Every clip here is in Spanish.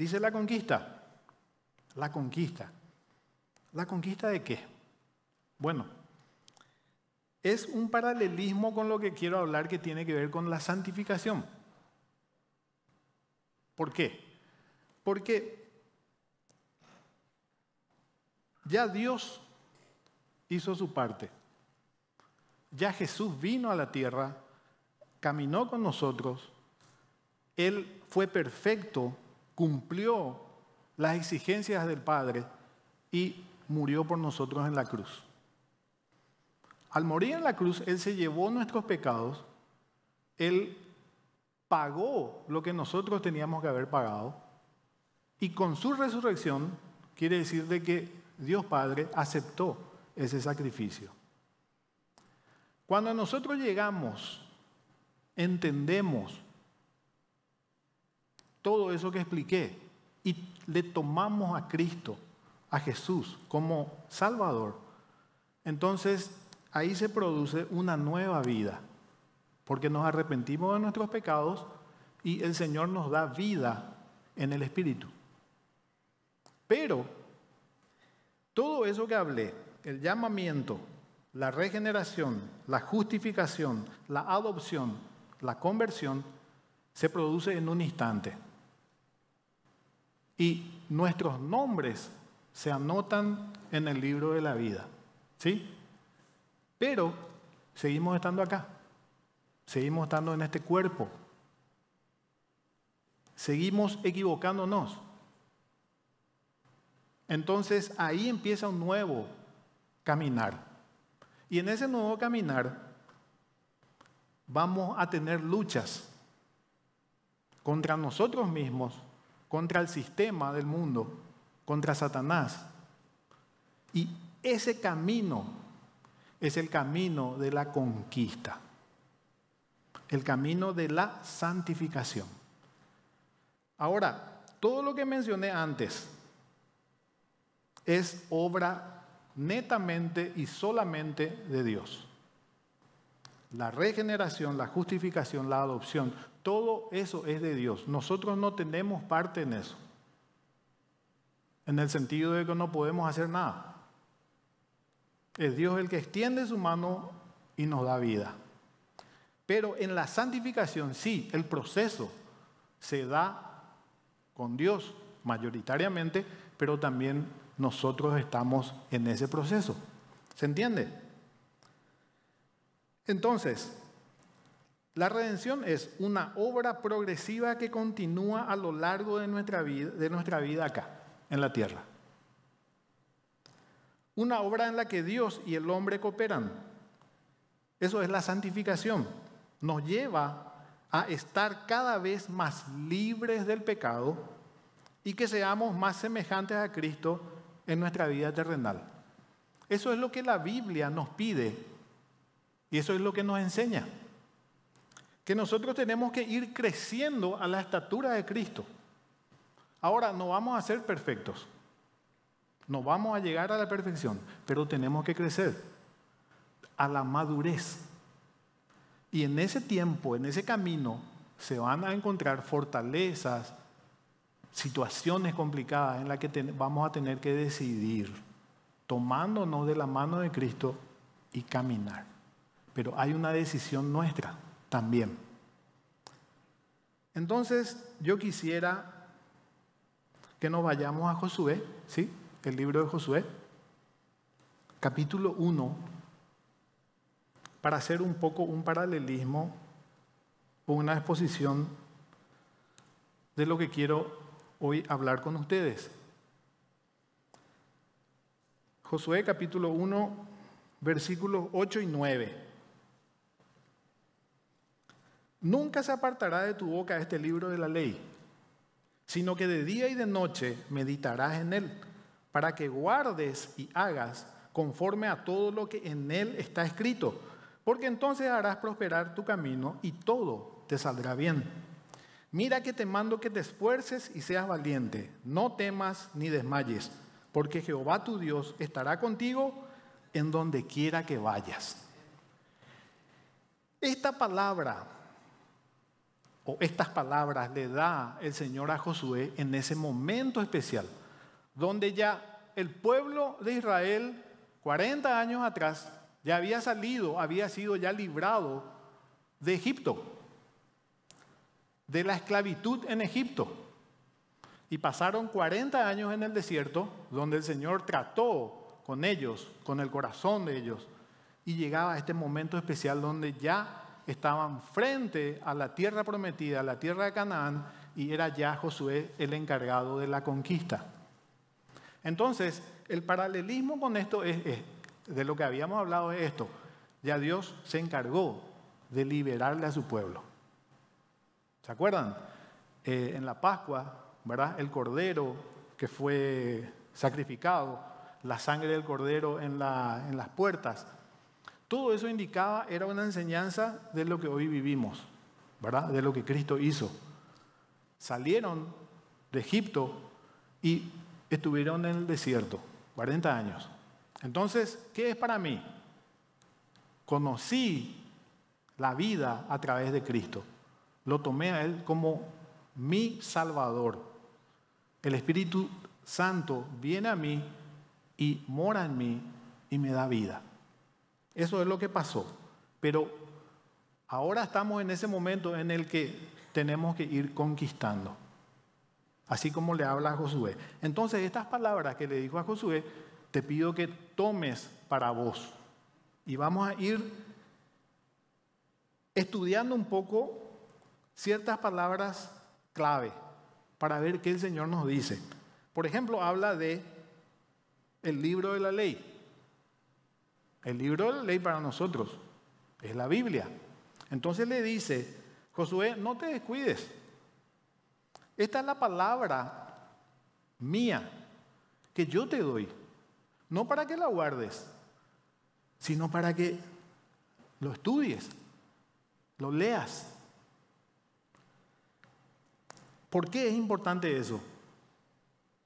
Dice la conquista. La conquista. ¿La conquista de qué? Bueno, es un paralelismo con lo que quiero hablar que tiene que ver con la santificación. ¿Por qué? Porque ya Dios hizo su parte. Ya Jesús vino a la tierra, caminó con nosotros, Él fue perfecto cumplió las exigencias del Padre y murió por nosotros en la cruz. Al morir en la cruz, Él se llevó nuestros pecados, Él pagó lo que nosotros teníamos que haber pagado, y con su resurrección quiere decir de que Dios Padre aceptó ese sacrificio. Cuando nosotros llegamos, entendemos todo eso que expliqué y le tomamos a Cristo, a Jesús como Salvador, entonces ahí se produce una nueva vida, porque nos arrepentimos de nuestros pecados y el Señor nos da vida en el Espíritu. Pero todo eso que hablé, el llamamiento, la regeneración, la justificación, la adopción, la conversión, se produce en un instante y nuestros nombres se anotan en el libro de la vida. ¿Sí? Pero seguimos estando acá. Seguimos estando en este cuerpo. Seguimos equivocándonos. Entonces ahí empieza un nuevo caminar. Y en ese nuevo caminar vamos a tener luchas contra nosotros mismos contra el sistema del mundo, contra Satanás. Y ese camino es el camino de la conquista, el camino de la santificación. Ahora, todo lo que mencioné antes es obra netamente y solamente de Dios. La regeneración, la justificación, la adopción, todo eso es de Dios. Nosotros no tenemos parte en eso. En el sentido de que no podemos hacer nada. Es Dios el que extiende su mano y nos da vida. Pero en la santificación sí, el proceso se da con Dios mayoritariamente, pero también nosotros estamos en ese proceso. ¿Se entiende? Entonces, la redención es una obra progresiva que continúa a lo largo de nuestra vida, de nuestra vida acá, en la tierra. Una obra en la que Dios y el hombre cooperan. Eso es la santificación. Nos lleva a estar cada vez más libres del pecado y que seamos más semejantes a Cristo en nuestra vida terrenal. Eso es lo que la Biblia nos pide y eso es lo que nos enseña que nosotros tenemos que ir creciendo a la estatura de Cristo. Ahora, no vamos a ser perfectos, no vamos a llegar a la perfección, pero tenemos que crecer a la madurez. Y en ese tiempo, en ese camino, se van a encontrar fortalezas, situaciones complicadas en las que vamos a tener que decidir, tomándonos de la mano de Cristo y caminar. Pero hay una decisión nuestra también. Entonces, yo quisiera que nos vayamos a Josué, ¿sí? El libro de Josué, capítulo 1, para hacer un poco un paralelismo o una exposición de lo que quiero hoy hablar con ustedes. Josué capítulo 1, versículos 8 y 9. Nunca se apartará de tu boca este libro de la ley, sino que de día y de noche meditarás en él, para que guardes y hagas conforme a todo lo que en él está escrito, porque entonces harás prosperar tu camino y todo te saldrá bien. Mira que te mando que te esfuerces y seas valiente, no temas ni desmayes, porque Jehová tu Dios estará contigo en donde quiera que vayas. Esta palabra estas palabras le da el Señor a Josué en ese momento especial, donde ya el pueblo de Israel, 40 años atrás, ya había salido, había sido ya librado de Egipto, de la esclavitud en Egipto. Y pasaron 40 años en el desierto, donde el Señor trató con ellos, con el corazón de ellos. Y llegaba este momento especial donde ya estaban frente a la tierra prometida, la tierra de Canaán, y era ya Josué el encargado de la conquista. Entonces, el paralelismo con esto es, de lo que habíamos hablado es esto. Ya Dios se encargó de liberarle a su pueblo. ¿Se acuerdan? Eh, en la Pascua, ¿verdad? El cordero que fue sacrificado, la sangre del cordero en las puertas, todo eso indicaba, era una enseñanza de lo que hoy vivimos, ¿verdad? De lo que Cristo hizo. Salieron de Egipto y estuvieron en el desierto, 40 años. Entonces, ¿qué es para mí? Conocí la vida a través de Cristo. Lo tomé a Él como mi Salvador. El Espíritu Santo viene a mí y mora en mí y me da vida. Eso es lo que pasó. Pero ahora estamos en ese momento en el que tenemos que ir conquistando. Así como le habla a Josué. Entonces, estas palabras que le dijo a Josué, te pido que tomes para vos. Y vamos a ir estudiando un poco ciertas palabras clave para ver qué el Señor nos dice. Por ejemplo, habla de el libro de la ley. El libro de la ley para nosotros es la Biblia. Entonces le dice, Josué, no te descuides. Esta es la palabra mía que yo te doy. No para que la guardes, sino para que lo estudies, lo leas. ¿Por qué es importante eso?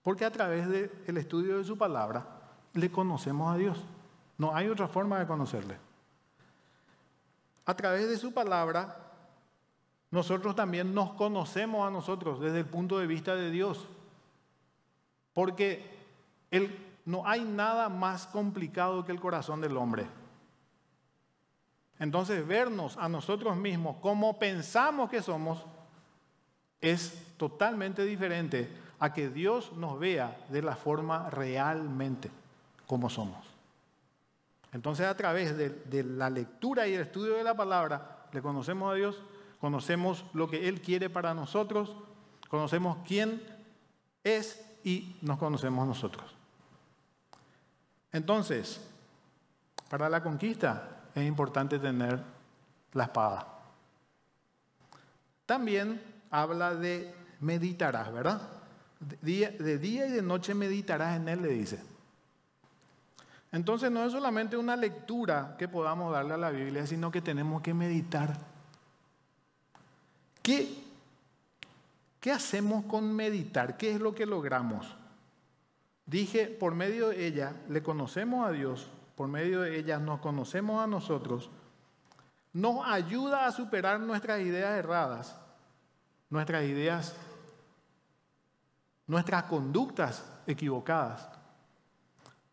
Porque a través del estudio de su palabra le conocemos a Dios. No hay otra forma de conocerle. A través de su palabra, nosotros también nos conocemos a nosotros desde el punto de vista de Dios. Porque no hay nada más complicado que el corazón del hombre. Entonces, vernos a nosotros mismos como pensamos que somos es totalmente diferente a que Dios nos vea de la forma realmente como somos. Entonces a través de, la lectura y el estudio de la palabra le conocemos a Dios, conocemos lo que Él quiere para nosotros, conocemos quién es y nos conocemos nosotros. Entonces, para la conquista es importante tener la espada. También habla de meditarás, ¿verdad? de día y de noche meditarás en Él, le dice. Entonces no es solamente una lectura que podamos darle a la Biblia, sino que tenemos que meditar. ¿Qué, hacemos con meditar? ¿Qué es lo que logramos? Dije, por medio de ella le conocemos a Dios, por medio de ella nos conocemos a nosotros, nos ayuda a superar nuestras ideas erradas, nuestras ideas, nuestras conductas equivocadas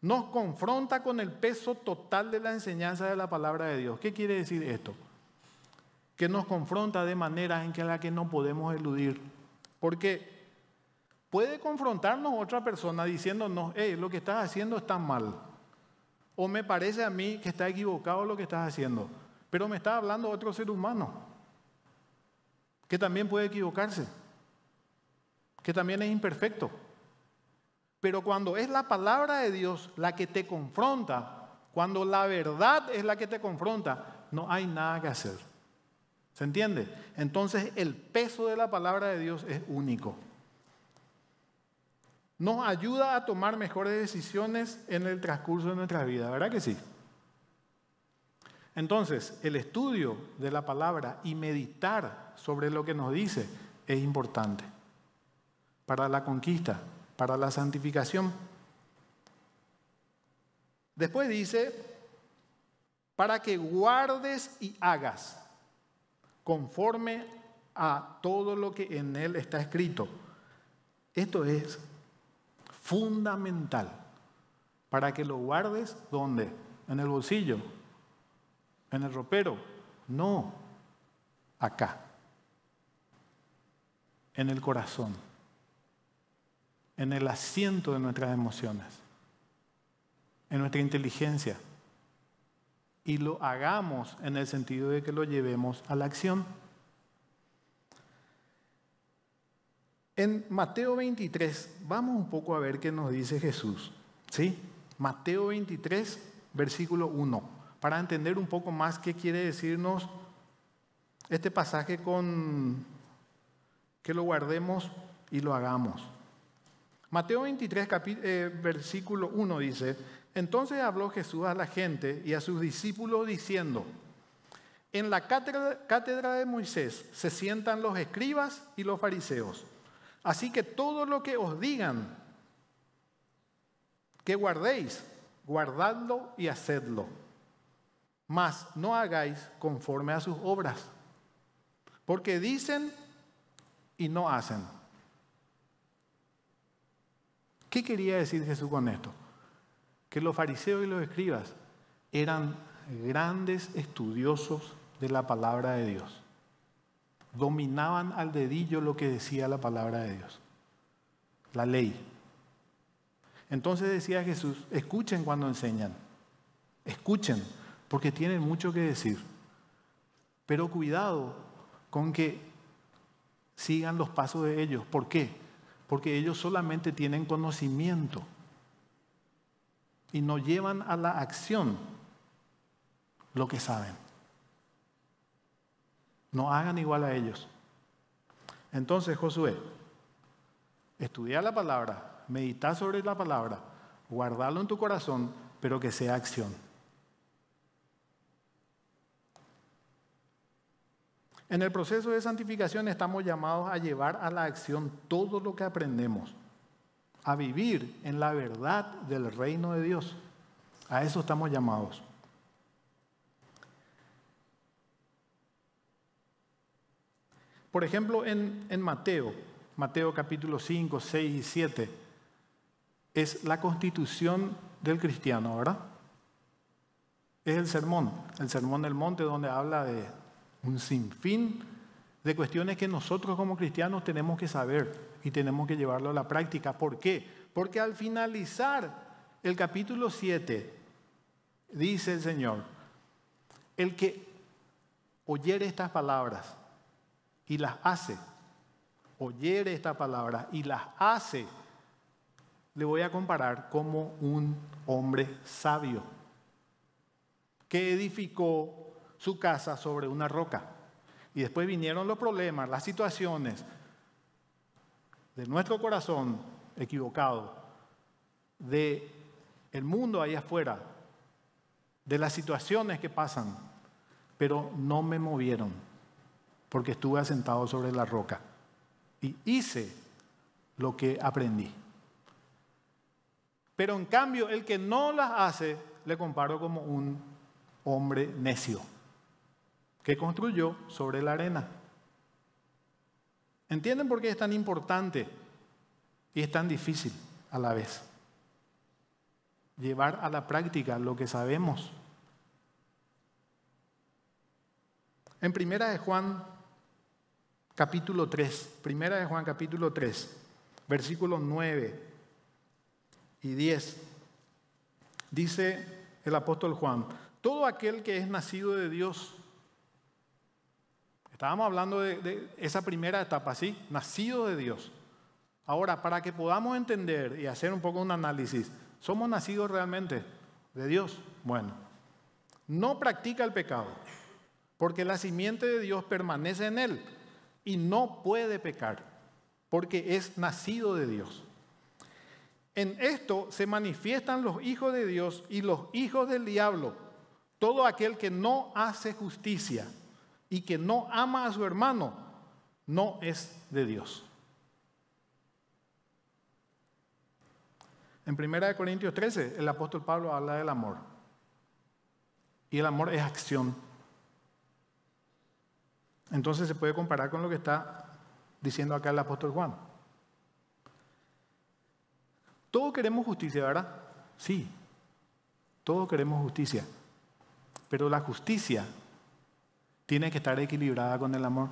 nos confronta con el peso total de la enseñanza de la palabra de Dios. ¿Qué quiere decir esto? Que nos confronta de maneras en que la que no podemos eludir. Porque puede confrontarnos otra persona diciéndonos, hey, lo que estás haciendo está mal. O me parece a mí que está equivocado lo que estás haciendo. Pero me está hablando otro ser humano que también puede equivocarse, que también es imperfecto. Pero cuando es la palabra de Dios la que te confronta, cuando la verdad es la que te confronta, no hay nada que hacer. ¿Se entiende? Entonces el peso de la palabra de Dios es único. Nos ayuda a tomar mejores decisiones en el transcurso de nuestra vida, ¿verdad que sí? Entonces, el estudio de la palabra y meditar sobre lo que nos dice es importante para la conquista para la santificación. Después dice, para que guardes y hagas conforme a todo lo que en él está escrito. Esto es fundamental para que lo guardes ¿dónde? En el bolsillo, en el ropero, no acá, en el corazón en el asiento de nuestras emociones, en nuestra inteligencia, y lo hagamos en el sentido de que lo llevemos a la acción. En Mateo 23, vamos un poco a ver qué nos dice Jesús. ¿Sí? Mateo 23, versículo 1. Para entender un poco más qué quiere decirnos este pasaje con que lo guardemos y lo hagamos. Mateo 23, eh, versículo 1 dice, entonces habló Jesús a la gente y a sus discípulos diciendo, en la cátedra de Moisés se sientan los escribas y los fariseos. Así que todo lo que os digan, que guardéis, guardadlo y hacedlo. Mas no hagáis conforme a sus obras, porque dicen y no hacen. ¿Qué quería decir Jesús con esto? Que los fariseos y los escribas eran grandes estudiosos de la palabra de Dios. Dominaban al dedillo lo que decía la palabra de Dios, la ley. Entonces decía Jesús, escuchen cuando enseñan, escuchen, porque tienen mucho que decir. Pero cuidado con que sigan los pasos de ellos. ¿Por qué? porque ellos solamente tienen conocimiento y no llevan a la acción lo que saben. No hagan igual a ellos. Entonces, Josué, estudia la palabra, medita sobre la palabra, guardalo en tu corazón, pero que sea acción. En el proceso de santificación estamos llamados a llevar a la acción todo lo que aprendemos, a vivir en la verdad del reino de Dios. A eso estamos llamados. Por ejemplo, en, Mateo, Mateo capítulo 5, 6 y 7, es la constitución del cristiano, ¿verdad? Es el sermón, el sermón del monte donde habla de, un sinfín de cuestiones que nosotros como cristianos tenemos que saber y tenemos que llevarlo a la práctica. ¿Por qué? Porque al finalizar el capítulo 7, dice el Señor, el que oyere estas palabras y las hace, oyere estas palabras y las hace, le voy a comparar como un hombre sabio que edificó su casa sobre una roca. Y después vinieron los problemas, las situaciones de nuestro corazón equivocado, de el mundo allá afuera, de las situaciones que pasan, pero no me movieron porque estuve asentado sobre la roca y hice lo que aprendí. Pero en cambio, el que no las hace, le comparo como un hombre necio que construyó sobre la arena. ¿Entienden por qué es tan importante y es tan difícil a la vez? Llevar a la práctica lo que sabemos. En Primera de Juan capítulo 3, Primera de Juan capítulo 3, versículos 9 y 10. Dice el apóstol Juan, todo aquel que es nacido de Dios Estábamos hablando de, esa primera etapa, ¿sí? Nacido de Dios. Ahora, para que podamos entender y hacer un poco un análisis, ¿somos nacidos realmente de Dios? Bueno, no practica el pecado, porque la simiente de Dios permanece en él y no puede pecar, porque es nacido de Dios. En esto se manifiestan los hijos de Dios y los hijos del diablo, todo aquel que no hace justicia y que no ama a su hermano, no es de Dios. En 1 Corintios 13, el apóstol Pablo habla del amor. Y el amor es acción. Entonces se puede comparar con lo que está diciendo acá el apóstol Juan. Todos queremos justicia, ¿verdad? Sí, todos queremos justicia. Pero la justicia tiene que estar equilibrada con el amor,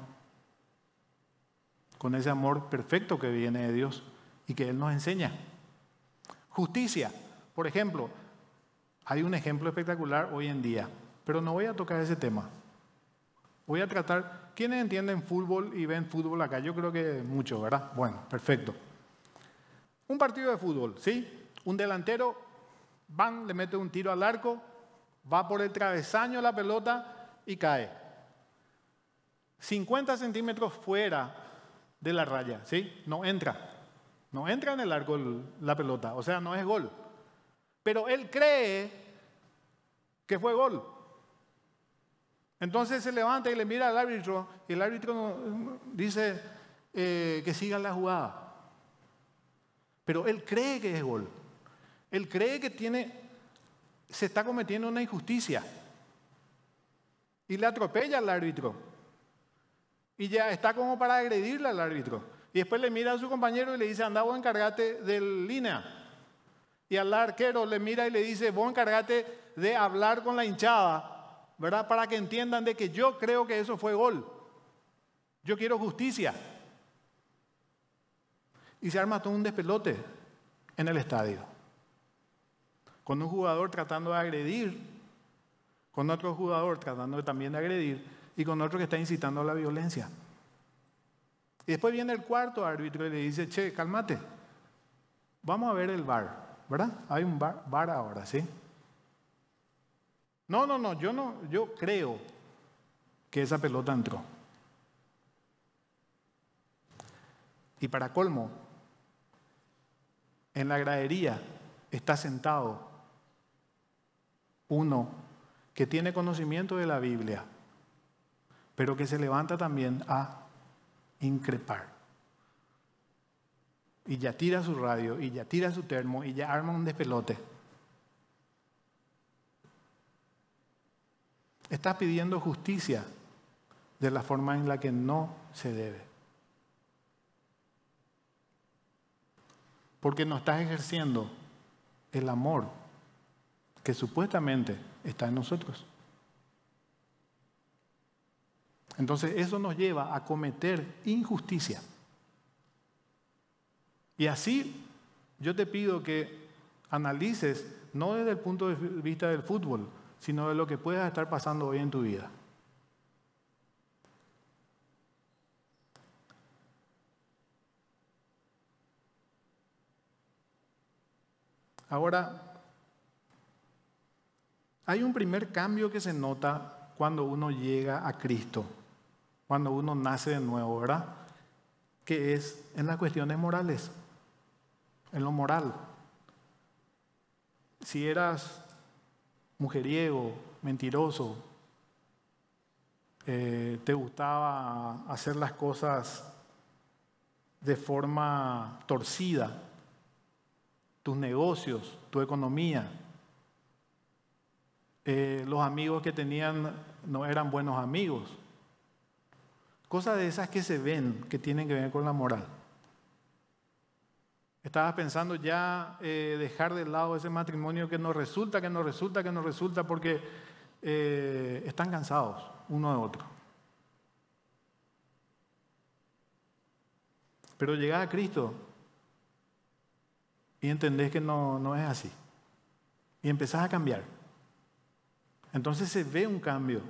con ese amor perfecto que viene de Dios y que Él nos enseña. Justicia, por ejemplo, hay un ejemplo espectacular hoy en día, pero no voy a tocar ese tema. Voy a tratar, ¿quiénes entienden fútbol y ven fútbol acá? Yo creo que mucho, ¿verdad? Bueno, perfecto. Un partido de fútbol, ¿sí? Un delantero, van, le mete un tiro al arco, va por el travesaño la pelota y cae. 50 centímetros fuera de la raya, ¿sí? No entra. No entra en el arco la pelota, o sea, no es gol. Pero él cree que fue gol. Entonces se levanta y le mira al árbitro y el árbitro dice eh, que siga la jugada. Pero él cree que es gol. Él cree que tiene, se está cometiendo una injusticia. Y le atropella al árbitro y ya está como para agredirle al árbitro. Y después le mira a su compañero y le dice, anda vos encárgate del línea. Y al arquero le mira y le dice, vos encargate de hablar con la hinchada, ¿verdad? Para que entiendan de que yo creo que eso fue gol. Yo quiero justicia. Y se arma todo un despelote en el estadio. Con un jugador tratando de agredir, con otro jugador tratando también de agredir, y con otro que está incitando a la violencia. Y después viene el cuarto árbitro y le dice, che, cálmate, vamos a ver el bar, ¿verdad? Hay un bar, ahora, ¿sí? No, no, no, yo no, yo creo que esa pelota entró. Y para colmo, en la gradería está sentado uno que tiene conocimiento de la Biblia, pero que se levanta también a increpar. Y ya tira su radio, y ya tira su termo, y ya arma un despelote. Está pidiendo justicia de la forma en la que no se debe. Porque no estás ejerciendo el amor que supuestamente está en nosotros. Entonces eso nos lleva a cometer injusticia. Y así yo te pido que analices, no desde el punto de vista del fútbol, sino de lo que puedas estar pasando hoy en tu vida. Ahora, hay un primer cambio que se nota cuando uno llega a Cristo cuando uno nace de nuevo, ¿verdad? Que es en las cuestiones morales, en lo moral. Si eras mujeriego, mentiroso, eh, te gustaba hacer las cosas de forma torcida, tus negocios, tu economía. Eh, los amigos que tenían no eran buenos amigos. Cosas de esas que se ven, que tienen que ver con la moral. Estabas pensando ya eh, dejar de lado ese matrimonio que no resulta, que no resulta, que no resulta, porque eh, están cansados uno de otro. Pero llegás a Cristo y entendés que no, no es así. Y empezás a cambiar. Entonces se ve un cambio,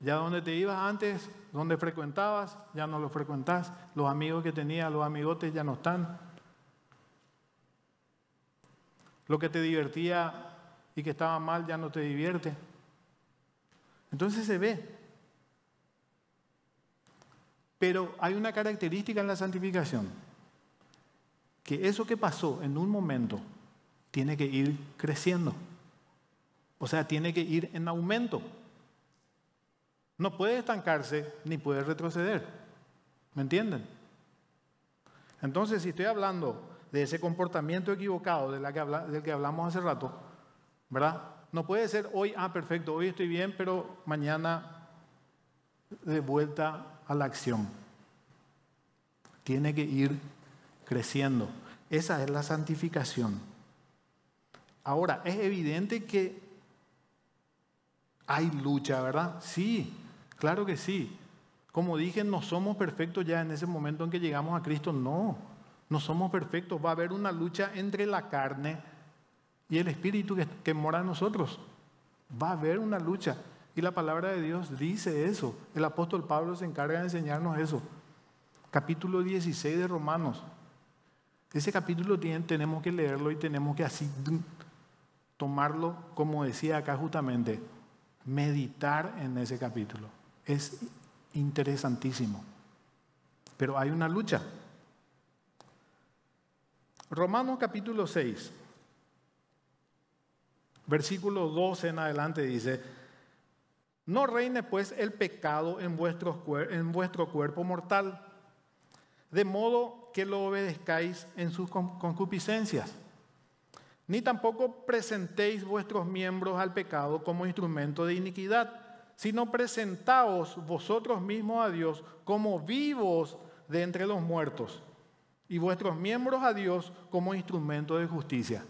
ya donde te ibas antes, donde frecuentabas, ya no lo frecuentas. Los amigos que tenías, los amigotes ya no están. Lo que te divertía y que estaba mal ya no te divierte. Entonces se ve. Pero hay una característica en la santificación, que eso que pasó en un momento tiene que ir creciendo. O sea, tiene que ir en aumento. No puede estancarse ni puede retroceder. ¿Me entienden? Entonces, si estoy hablando de ese comportamiento equivocado del que hablamos hace rato, ¿verdad? No puede ser hoy, ah, perfecto, hoy estoy bien, pero mañana de vuelta a la acción. Tiene que ir creciendo. Esa es la santificación. Ahora, es evidente que hay lucha, ¿verdad? Sí, Claro que sí. Como dije, no somos perfectos ya en ese momento en que llegamos a Cristo. No, no somos perfectos. Va a haber una lucha entre la carne y el espíritu que, que mora en nosotros. Va a haber una lucha. Y la palabra de Dios dice eso. El apóstol Pablo se encarga de enseñarnos eso. Capítulo 16 de Romanos. Ese capítulo tenemos que leerlo y tenemos que así tomarlo, como decía acá justamente, meditar en ese capítulo es interesantísimo. Pero hay una lucha. Romanos capítulo 6, versículo 12 en adelante dice, no reine pues el pecado en vuestro, en vuestro cuerpo mortal, de modo que lo obedezcáis en sus concupiscencias ni tampoco presentéis vuestros miembros al pecado como instrumento de iniquidad, sino presentaos vosotros mismos a Dios como vivos de entre los muertos y vuestros miembros a Dios como instrumento de justicia.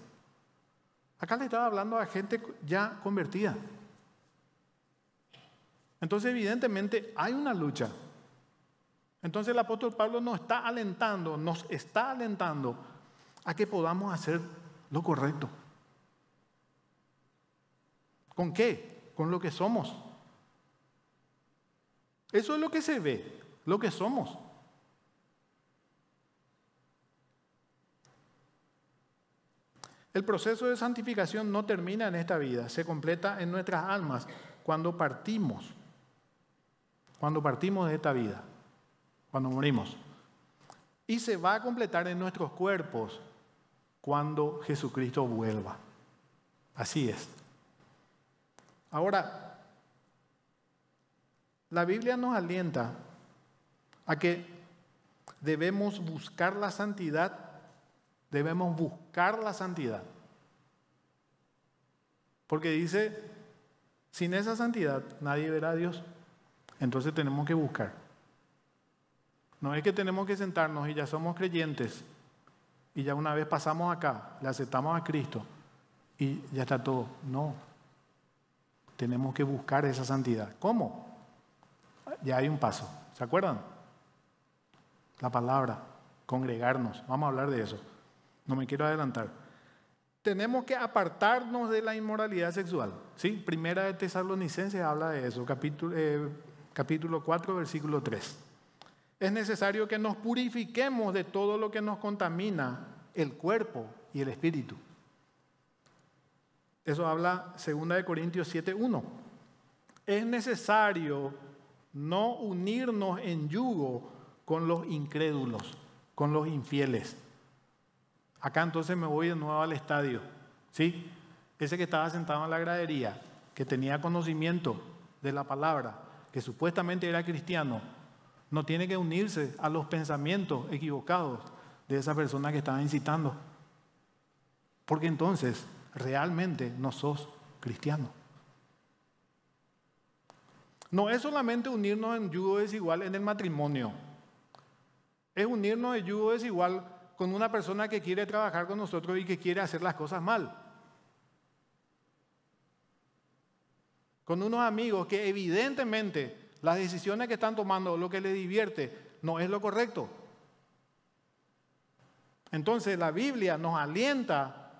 Acá le estaba hablando a gente ya convertida. Entonces evidentemente hay una lucha. Entonces el apóstol Pablo nos está alentando, nos está alentando a que podamos hacer lo correcto. ¿Con qué? Con lo que somos. Eso es lo que se ve, lo que somos. El proceso de santificación no termina en esta vida, se completa en nuestras almas cuando partimos, cuando partimos de esta vida, cuando morimos. Y se va a completar en nuestros cuerpos cuando Jesucristo vuelva. Así es. Ahora, la Biblia nos alienta a que debemos buscar la santidad, debemos buscar la santidad. Porque dice, sin esa santidad nadie verá a Dios. Entonces tenemos que buscar. No es que tenemos que sentarnos y ya somos creyentes y ya una vez pasamos acá, le aceptamos a Cristo y ya está todo. No. Tenemos que buscar esa santidad. ¿Cómo? ya hay un paso. ¿Se acuerdan? La palabra, congregarnos. Vamos a hablar de eso. No me quiero adelantar. Tenemos que apartarnos de la inmoralidad sexual. ¿sí? Primera de Tesalonicenses habla de eso, capítulo, eh, capítulo 4, versículo 3. Es necesario que nos purifiquemos de todo lo que nos contamina el cuerpo y el espíritu. Eso habla segunda de Corintios 7.1. Es necesario no unirnos en yugo con los incrédulos, con los infieles. Acá entonces me voy de nuevo al estadio, ¿sí? Ese que estaba sentado en la gradería, que tenía conocimiento de la palabra, que supuestamente era cristiano, no tiene que unirse a los pensamientos equivocados de esa persona que estaba incitando. Porque entonces realmente no sos cristiano. No es solamente unirnos en yugo desigual en el matrimonio. Es unirnos en yugo desigual con una persona que quiere trabajar con nosotros y que quiere hacer las cosas mal. Con unos amigos que evidentemente las decisiones que están tomando, lo que les divierte, no es lo correcto. Entonces la Biblia nos alienta,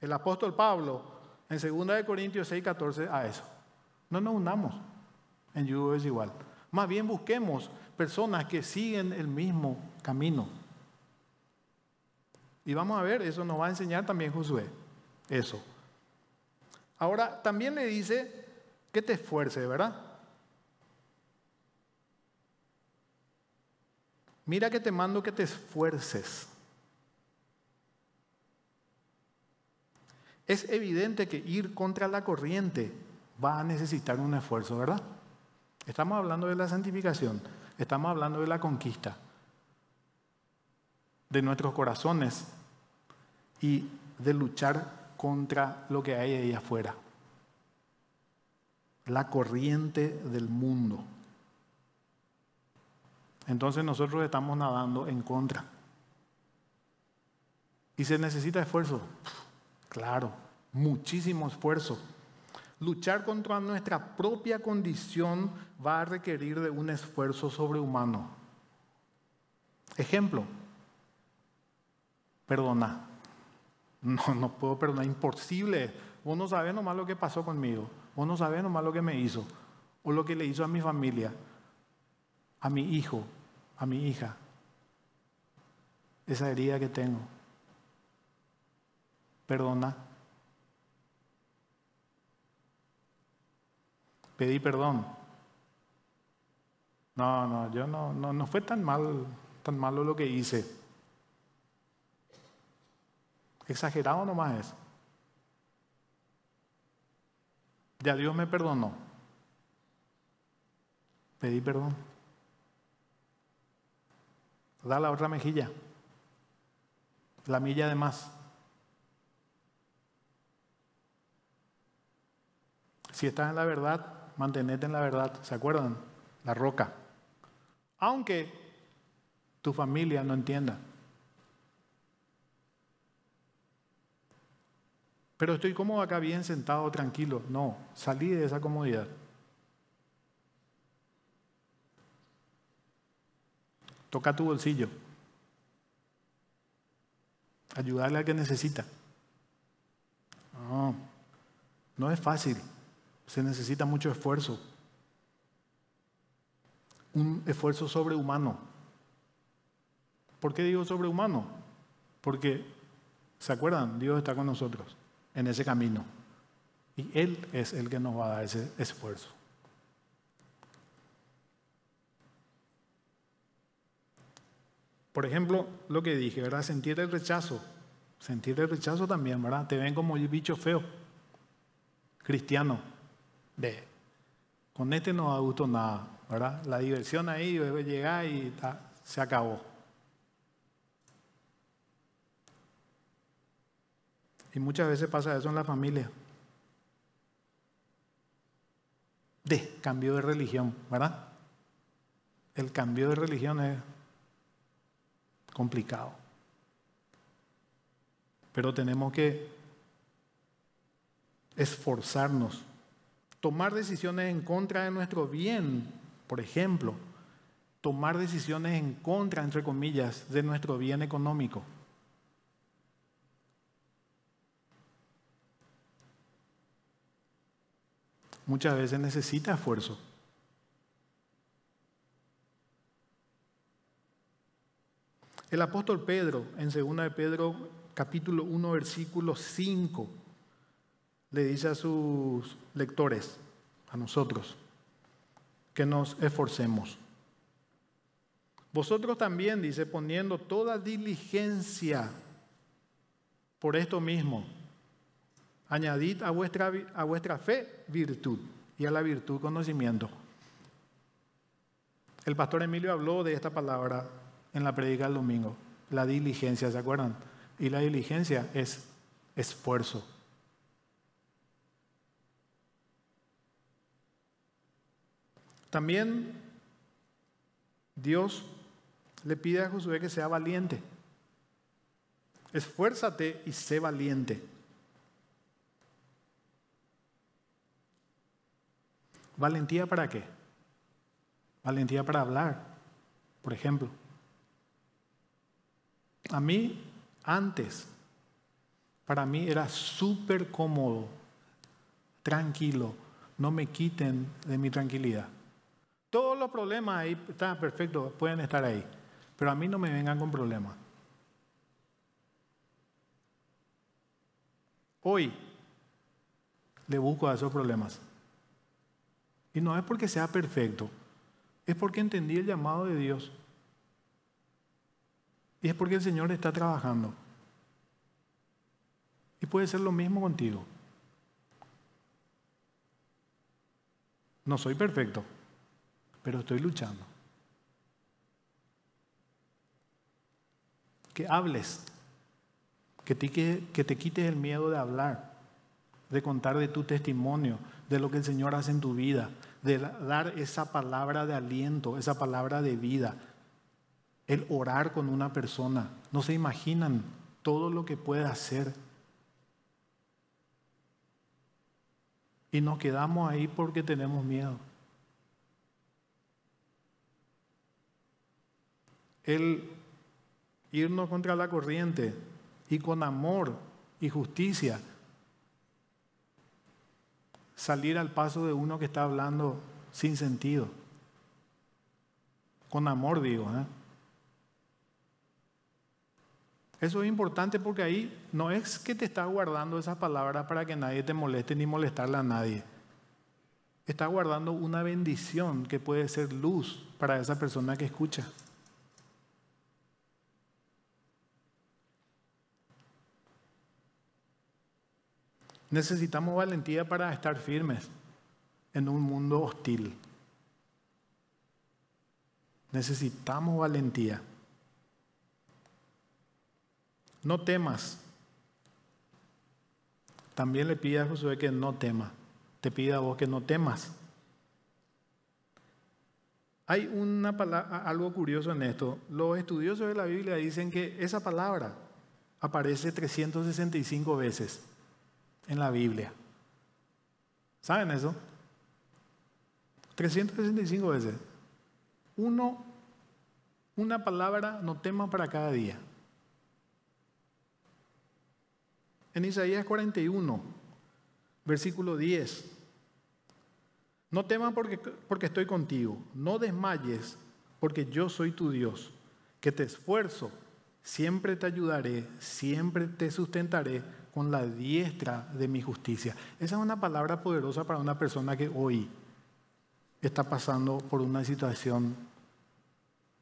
el apóstol Pablo, en 2 Corintios 6, 14, a eso. No nos unamos. En yugo es igual. Más bien busquemos personas que siguen el mismo camino. Y vamos a ver, eso nos va a enseñar también Josué. Eso. Ahora, también le dice que te esfuerce, ¿verdad? Mira que te mando que te esfuerces. Es evidente que ir contra la corriente va a necesitar un esfuerzo, ¿verdad? Estamos hablando de la santificación, estamos hablando de la conquista de nuestros corazones y de luchar contra lo que hay ahí afuera, la corriente del mundo. Entonces nosotros estamos nadando en contra. ¿Y se necesita esfuerzo? Claro, muchísimo esfuerzo. Luchar contra nuestra propia condición va a requerir de un esfuerzo sobrehumano. Ejemplo, perdona. No, no puedo perdonar, imposible. Vos no sabés nomás lo que pasó conmigo. Vos no sabés nomás lo que me hizo. O lo que le hizo a mi familia, a mi hijo, a mi hija. Esa herida que tengo. Perdona. pedí perdón. No, no, yo no, no, no fue tan mal, tan malo lo que hice. Exagerado nomás es. Ya Dios me perdonó. Pedí perdón. Da la otra mejilla. La milla de más. Si estás en la verdad, mantenete en la verdad, ¿se acuerdan? La roca. Aunque tu familia no entienda. Pero estoy cómodo acá, bien sentado, tranquilo. No, salí de esa comodidad. Toca tu bolsillo. Ayudarle al que necesita. No, no es fácil se necesita mucho esfuerzo, un esfuerzo sobrehumano. ¿Por qué digo sobrehumano? Porque, ¿se acuerdan? Dios está con nosotros en ese camino. Y Él es el que nos va a dar ese esfuerzo. Por ejemplo, lo que dije, ¿verdad? Sentir el rechazo. Sentir el rechazo también, ¿verdad? Te ven como un bicho feo, cristiano, de con este no me nada, ¿verdad? La diversión ahí, debe llegar y se acabó. Y muchas veces pasa eso en la familia. De cambio de religión, ¿verdad? El cambio de religión es complicado. Pero tenemos que esforzarnos tomar decisiones en contra de nuestro bien, por ejemplo, tomar decisiones en contra, entre comillas, de nuestro bien económico. Muchas veces necesita esfuerzo. El apóstol Pedro, en 2 de Pedro capítulo 1, versículo 5, le dice a sus lectores, a nosotros, que nos esforcemos. Vosotros también, dice, poniendo toda diligencia por esto mismo, añadid a vuestra, a vuestra fe virtud y a la virtud conocimiento. El pastor Emilio habló de esta palabra en la predica del domingo, la diligencia, ¿se acuerdan? Y la diligencia es esfuerzo, También Dios le pide a Josué que sea valiente. Esfuérzate y sé valiente. ¿Valentía para qué? Valentía para hablar, por ejemplo. A mí, antes, para mí era súper cómodo, tranquilo, no me quiten de mi tranquilidad. Todos los problemas ahí están perfectos, pueden estar ahí. Pero a mí no me vengan con problemas. Hoy le busco a esos problemas. Y no es porque sea perfecto, es porque entendí el llamado de Dios. Y es porque el Señor está trabajando. Y puede ser lo mismo contigo. No soy perfecto pero estoy luchando. Que hables, que te, quites el miedo de hablar, de contar de tu testimonio, de lo que el Señor hace en tu vida, de dar esa palabra de aliento, esa palabra de vida, el orar con una persona. No se imaginan todo lo que puede hacer. Y nos quedamos ahí porque tenemos miedo. el irnos contra la corriente y con amor y justicia salir al paso de uno que está hablando sin sentido. Con amor digo. ¿eh? Eso es importante porque ahí no es que te estás guardando esas palabras para que nadie te moleste ni molestarle a nadie. Estás guardando una bendición que puede ser luz para esa persona que escucha. Necesitamos valentía para estar firmes en un mundo hostil. Necesitamos valentía. No temas. También le pide a Josué que no tema. Te pide a vos que no temas. Hay una algo curioso en esto. Los estudiosos de la Biblia dicen que esa palabra aparece 365 veces en la Biblia. ¿Saben eso? 365 veces. Uno, una palabra no tema para cada día. En Isaías 41, versículo 10. No temas porque, porque estoy contigo. No desmayes porque yo soy tu Dios. Que te esfuerzo. Siempre te ayudaré. Siempre te sustentaré con la diestra de mi justicia. Esa es una palabra poderosa para una persona que hoy está pasando por una situación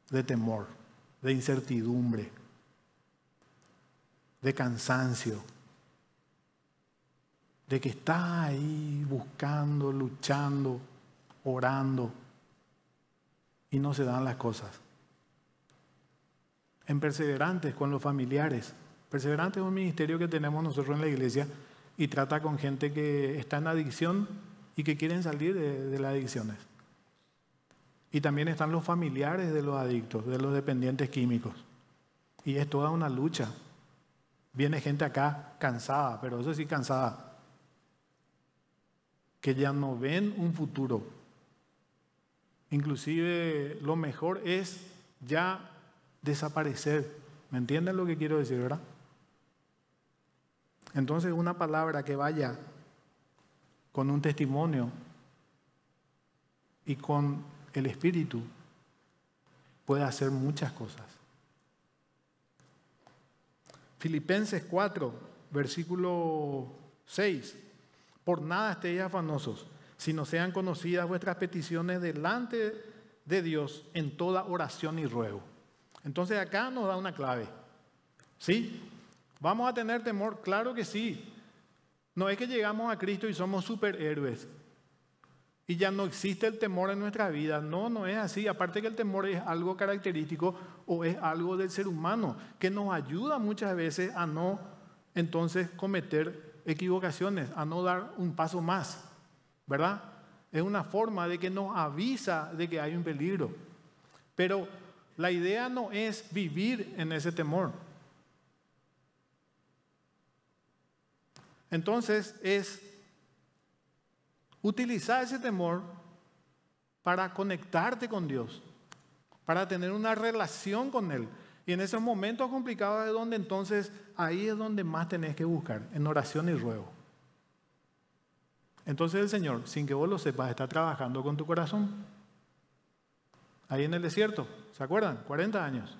de temor, de incertidumbre, de cansancio, de que está ahí buscando, luchando, orando y no se dan las cosas. En perseverantes con los familiares, Perseverante es un ministerio que tenemos nosotros en la iglesia y trata con gente que está en adicción y que quieren salir de, las adicciones. Y también están los familiares de los adictos, de los dependientes químicos. Y es toda una lucha. Viene gente acá cansada, pero eso sí cansada, que ya no ven un futuro. Inclusive lo mejor es ya desaparecer. ¿Me entienden lo que quiero decir, verdad? Entonces una palabra que vaya con un testimonio y con el Espíritu puede hacer muchas cosas. Filipenses 4, versículo 6. Por nada estéis afanosos, sino sean conocidas vuestras peticiones delante de Dios en toda oración y ruego. Entonces acá nos da una clave. ¿Sí? ¿Vamos a tener temor? Claro que sí. No es que llegamos a Cristo y somos superhéroes y ya no existe el temor en nuestra vida. No, no es así. Aparte que el temor es algo característico o es algo del ser humano que nos ayuda muchas veces a no entonces cometer equivocaciones, a no dar un paso más. ¿Verdad? Es una forma de que nos avisa de que hay un peligro. Pero la idea no es vivir en ese temor. Entonces es utilizar ese temor para conectarte con Dios, para tener una relación con Él. Y en esos momentos complicados de donde entonces ahí es donde más tenés que buscar, en oración y ruego. Entonces el Señor, sin que vos lo sepas, está trabajando con tu corazón. Ahí en el desierto, ¿se acuerdan? 40 años.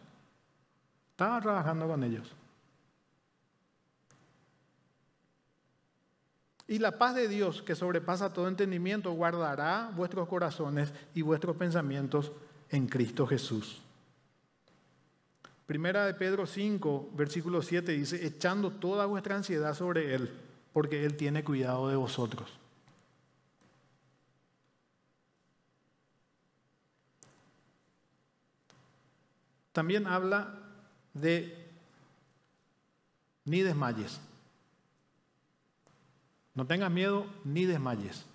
Estaba trabajando con ellos. Y la paz de Dios, que sobrepasa todo entendimiento, guardará vuestros corazones y vuestros pensamientos en Cristo Jesús. Primera de Pedro 5, versículo 7 dice, echando toda vuestra ansiedad sobre Él, porque Él tiene cuidado de vosotros. También habla de ni desmayes. No tengas miedo ni desmayes.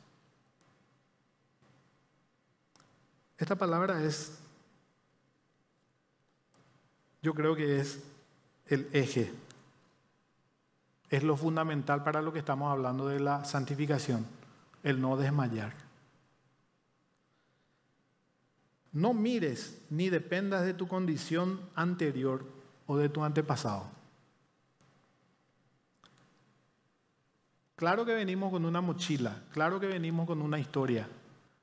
Esta palabra es, yo creo que es el eje, es lo fundamental para lo que estamos hablando de la santificación, el no desmayar. No mires ni dependas de tu condición anterior o de tu antepasado. Claro que venimos con una mochila, claro que venimos con una historia.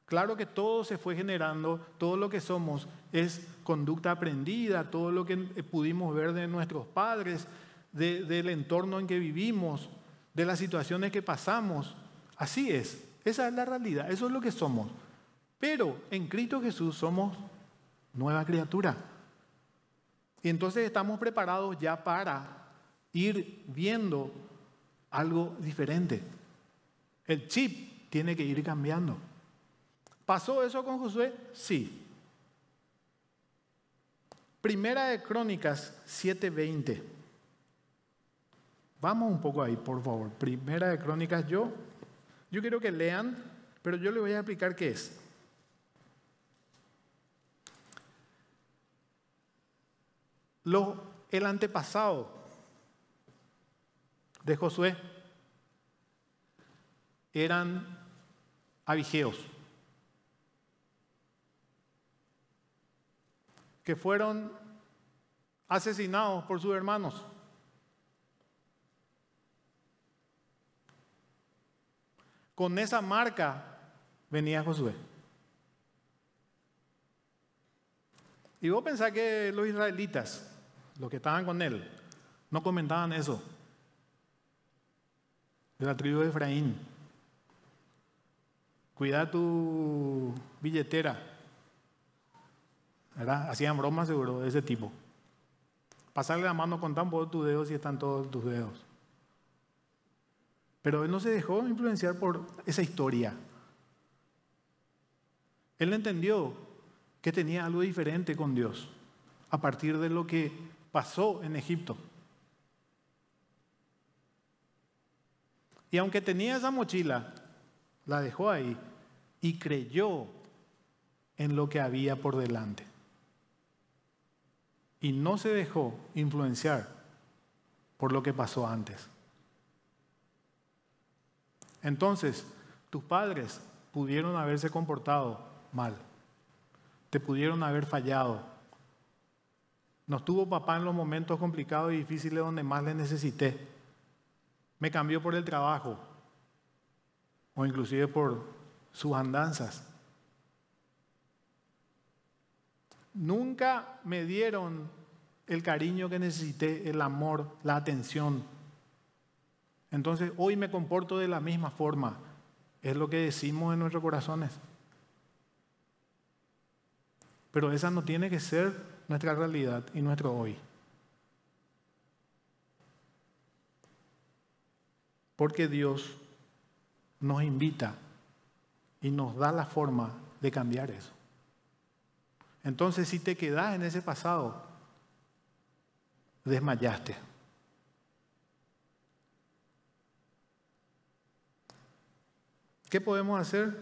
Claro que todo se fue generando, todo lo que somos es conducta aprendida, todo lo que eh, pudimos ver de nuestros padres, del entorno en que vivimos, de las situaciones que pasamos. Así es, esa es la realidad, eso es lo que somos. Pero en Cristo Jesús somos nueva criatura. Y entonces estamos preparados ya para ir viendo algo diferente. El chip tiene que ir cambiando. ¿Pasó eso con Josué? Sí. Primera de Crónicas 7:20. Vamos un poco ahí, por favor. Primera de Crónicas, yo, yo quiero que lean, pero yo les voy a explicar qué es. Lo, el antepasado de Josué eran abigeos, que fueron asesinados por sus hermanos. Con esa marca venía Josué. Y vos pensás que los israelitas, los que estaban con él, no comentaban eso de la tribu de Efraín. Cuida tu billetera. ¿Verdad? Hacían bromas seguro de ese tipo. Pasarle la mano con tan pocos tus dedos y están todos tus dedos. Pero él no se dejó influenciar por esa historia. Él entendió que tenía algo diferente con Dios a partir de lo que pasó en Egipto. Y aunque tenía esa mochila, la dejó ahí y creyó en lo que había por delante. Y no se dejó influenciar por lo que pasó antes. Entonces, tus padres pudieron haberse comportado mal, te pudieron haber fallado. Nos tuvo papá en los momentos complicados y difíciles donde más le necesité me cambió por el trabajo o inclusive por sus andanzas. Nunca me dieron el cariño que necesité, el amor, la atención. Entonces hoy me comporto de la misma forma. Es lo que decimos en nuestros corazones. Pero esa no tiene que ser nuestra realidad y nuestro hoy. Porque Dios nos invita y nos da la forma de cambiar eso. Entonces, si te quedas en ese pasado, desmayaste. ¿Qué podemos hacer?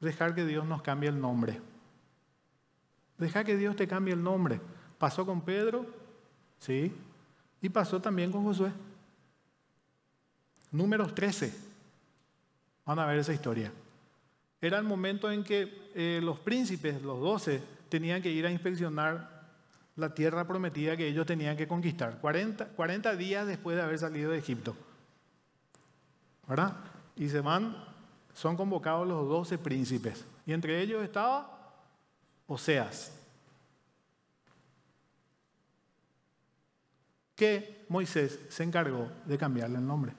Dejar que Dios nos cambie el nombre. Deja que Dios te cambie el nombre. Pasó con Pedro, ¿sí? Y pasó también con Josué. Números 13. Van a ver esa historia. Era el momento en que eh, los príncipes, los doce, tenían que ir a inspeccionar la tierra prometida que ellos tenían que conquistar. 40, 40 días después de haber salido de Egipto. ¿Verdad? Y se van, son convocados los doce príncipes. Y entre ellos estaba Oseas. Que Moisés se encargó de cambiarle el nombre.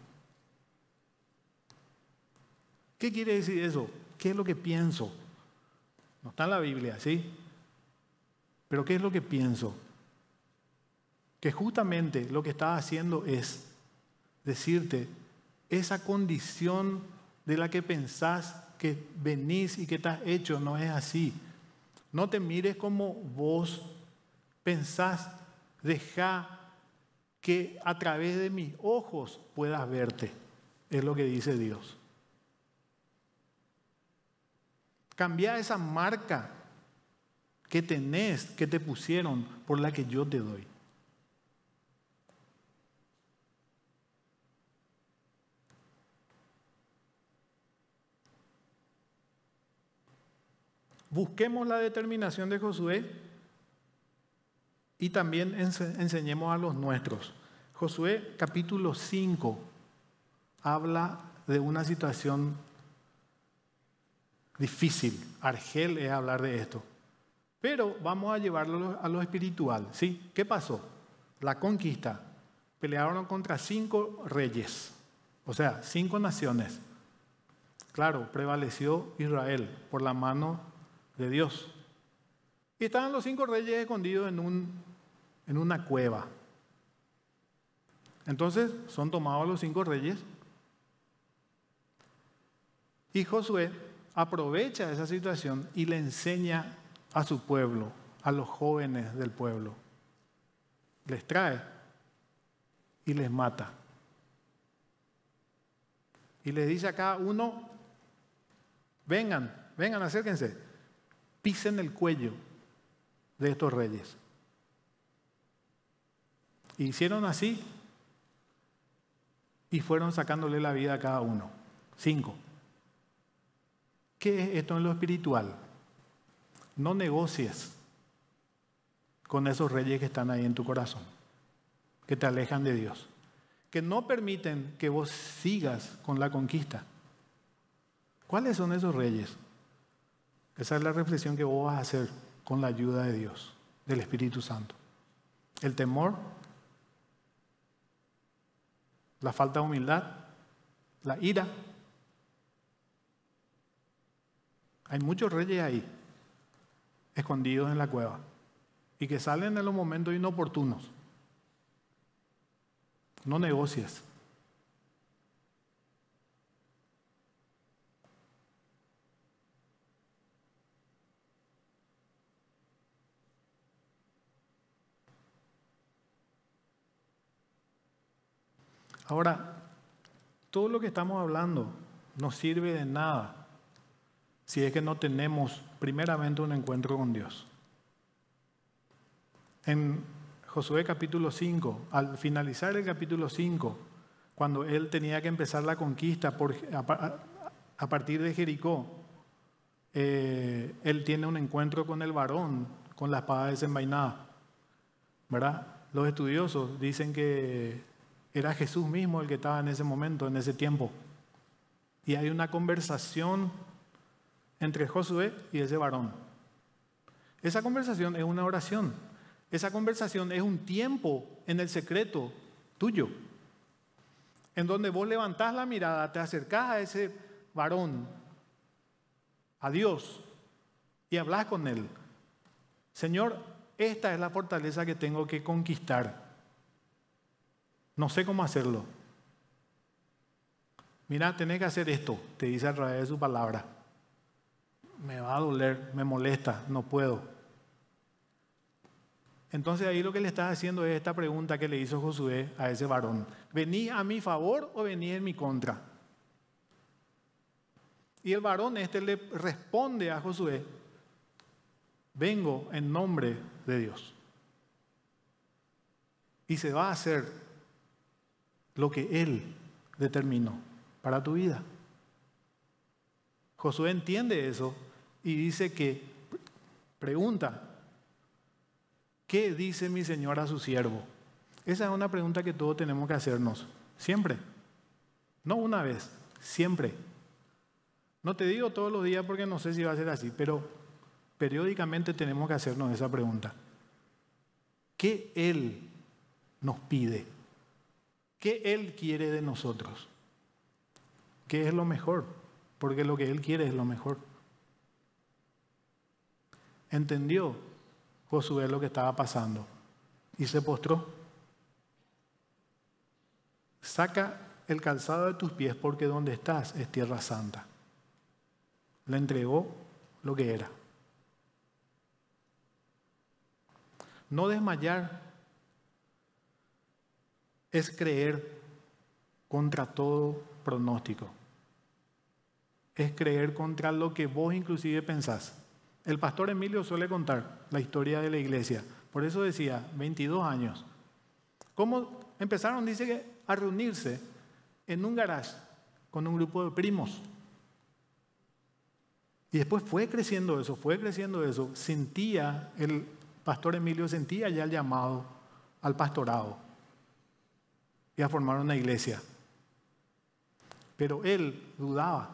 ¿Qué quiere decir eso? ¿Qué es lo que pienso? No está en la Biblia, ¿sí? Pero ¿qué es lo que pienso? Que justamente lo que estaba haciendo es decirte, esa condición de la que pensás que venís y que estás hecho no es así. No te mires como vos pensás, deja que a través de mis ojos puedas verte, es lo que dice Dios. Cambia esa marca que tenés, que te pusieron, por la que yo te doy. Busquemos la determinación de Josué y también enseñemos a los nuestros. Josué capítulo 5 habla de una situación difícil, argel es hablar de esto. Pero vamos a llevarlo a lo espiritual. ¿sí? ¿Qué pasó? La conquista. Pelearon contra cinco reyes, o sea, cinco naciones. Claro, prevaleció Israel por la mano de Dios. Y estaban los cinco reyes escondidos en, un, en una cueva. Entonces son tomados los cinco reyes. Y Josué aprovecha esa situación y le enseña a su pueblo, a los jóvenes del pueblo. Les trae y les mata. Y les dice a cada uno, vengan, vengan, acérquense, pisen el cuello de estos reyes. hicieron así y fueron sacándole la vida a cada uno. Cinco. ¿Qué es esto en lo espiritual? No negocies con esos reyes que están ahí en tu corazón, que te alejan de Dios, que no permiten que vos sigas con la conquista. ¿Cuáles son esos reyes? Esa es la reflexión que vos vas a hacer con la ayuda de Dios, del Espíritu Santo. El temor, la falta de humildad, la ira, Hay muchos reyes ahí, escondidos en la cueva, y que salen en los momentos inoportunos. No negocias. Ahora, todo lo que estamos hablando no sirve de nada si es que no tenemos primeramente un encuentro con Dios. En Josué capítulo 5, al finalizar el capítulo 5, cuando él tenía que empezar la conquista a, partir de Jericó, eh, él tiene un encuentro con el varón, con la espada desenvainada. ¿Verdad? Los estudiosos dicen que era Jesús mismo el que estaba en ese momento, en ese tiempo. Y hay una conversación entre Josué y ese varón. Esa conversación es una oración. Esa conversación es un tiempo en el secreto tuyo, en donde vos levantás la mirada, te acercás a ese varón, a Dios, y hablas con él. Señor, esta es la fortaleza que tengo que conquistar. No sé cómo hacerlo. Mira, tenés que hacer esto, te dice a través de su palabra me va a doler, me molesta, no puedo. Entonces ahí lo que le estás haciendo es esta pregunta que le hizo Josué a ese varón. ¿Vení a mi favor o vení en mi contra? Y el varón este le responde a Josué, vengo en nombre de Dios. Y se va a hacer lo que Él determinó para tu vida. Josué entiende eso y dice que, pregunta, ¿qué dice mi Señor a su siervo? Esa es una pregunta que todos tenemos que hacernos, siempre. No una vez, siempre. No te digo todos los días porque no sé si va a ser así, pero periódicamente tenemos que hacernos esa pregunta. ¿Qué Él nos pide? ¿Qué Él quiere de nosotros? ¿Qué es lo mejor? Porque lo que Él quiere es lo mejor entendió Josué lo que estaba pasando y se postró. Saca el calzado de tus pies porque donde estás es tierra santa. Le entregó lo que era. No desmayar es creer contra todo pronóstico. Es creer contra lo que vos inclusive pensás. El pastor Emilio suele contar la historia de la iglesia. Por eso decía, 22 años. ¿Cómo empezaron? Dice que a reunirse en un garage con un grupo de primos. Y después fue creciendo eso, fue creciendo eso. Sentía, el pastor Emilio sentía ya el llamado al pastorado y a formar una iglesia. Pero él dudaba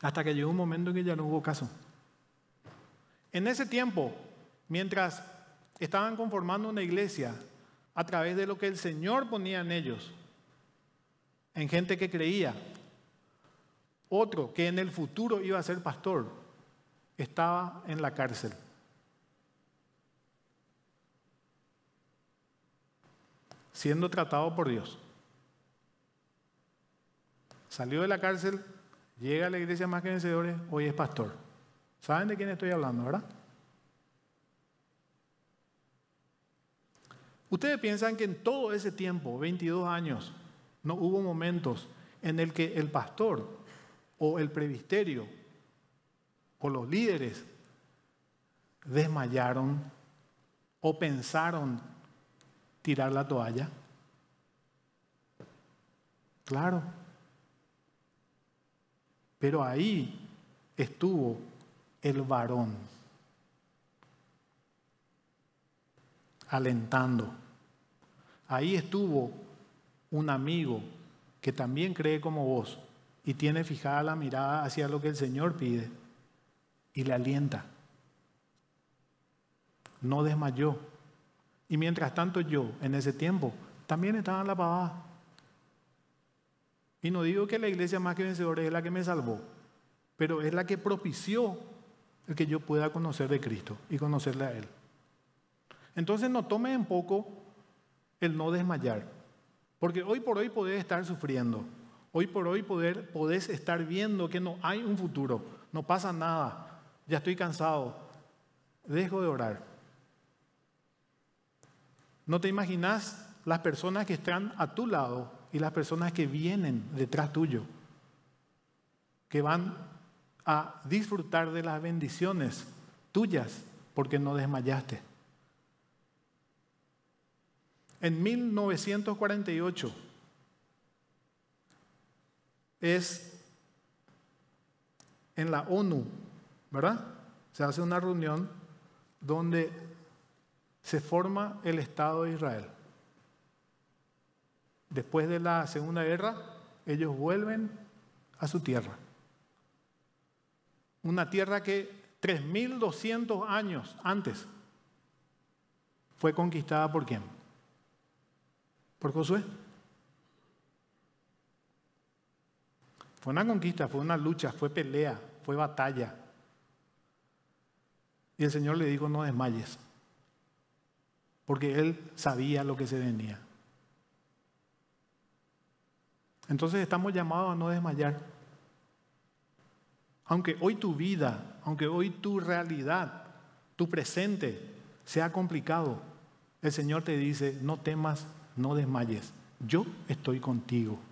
hasta que llegó un momento en que ya no hubo caso. En ese tiempo, mientras estaban conformando una iglesia a través de lo que el Señor ponía en ellos, en gente que creía, otro que en el futuro iba a ser pastor, estaba en la cárcel. siendo tratado por Dios. Salió de la cárcel, llega a la iglesia más que vencedores, hoy es pastor. ¿Saben de quién estoy hablando, verdad? Ustedes piensan que en todo ese tiempo, 22 años, no hubo momentos en el que el pastor o el previsterio o los líderes desmayaron o pensaron tirar la toalla. Claro. Pero ahí estuvo el varón, alentando. Ahí estuvo un amigo que también cree como vos y tiene fijada la mirada hacia lo que el Señor pide y le alienta. No desmayó. Y mientras tanto yo, en ese tiempo, también estaba en la pavada. Y no digo que la iglesia más que vencedora es la que me salvó, pero es la que propició que yo pueda conocer de Cristo y conocerle a Él. Entonces no tome en poco el no desmayar, porque hoy por hoy podés estar sufriendo, hoy por hoy poder, podés estar viendo que no hay un futuro, no pasa nada, ya estoy cansado, dejo de orar. No te imaginas las personas que están a tu lado y las personas que vienen detrás tuyo, que van a disfrutar de las bendiciones tuyas porque no desmayaste. En 1948 es en la ONU, ¿verdad? Se hace una reunión donde se forma el Estado de Israel. Después de la Segunda Guerra, ellos vuelven a su tierra. Una tierra que 3.200 años antes fue conquistada por quién? Por Josué. Fue una conquista, fue una lucha, fue pelea, fue batalla. Y el Señor le dijo, no desmayes, porque Él sabía lo que se venía. Entonces estamos llamados a no desmayar. Aunque hoy tu vida, aunque hoy tu realidad, tu presente sea complicado, el Señor te dice, no temas, no desmayes, yo estoy contigo.